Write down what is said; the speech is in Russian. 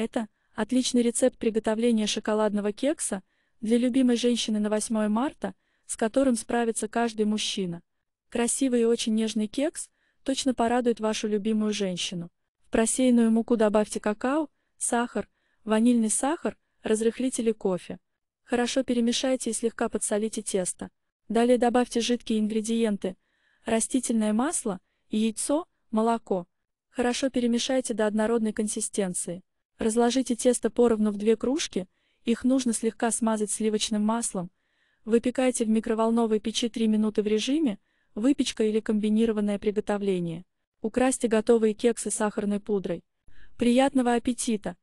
Это отличный рецепт приготовления шоколадного кекса для любимой женщины на 8 марта, с которым справится каждый мужчина. Красивый и очень нежный кекс точно порадует вашу любимую женщину. В просеянную муку добавьте какао, сахар, ванильный сахар, разрыхлители кофе. Хорошо перемешайте и слегка подсолите тесто. Далее добавьте жидкие ингредиенты – растительное масло, яйцо, молоко. Хорошо перемешайте до однородной консистенции. Разложите тесто поровну в две кружки, их нужно слегка смазать сливочным маслом. Выпекайте в микроволновой печи 3 минуты в режиме, выпечка или комбинированное приготовление. Украсьте готовые кексы сахарной пудрой. Приятного аппетита!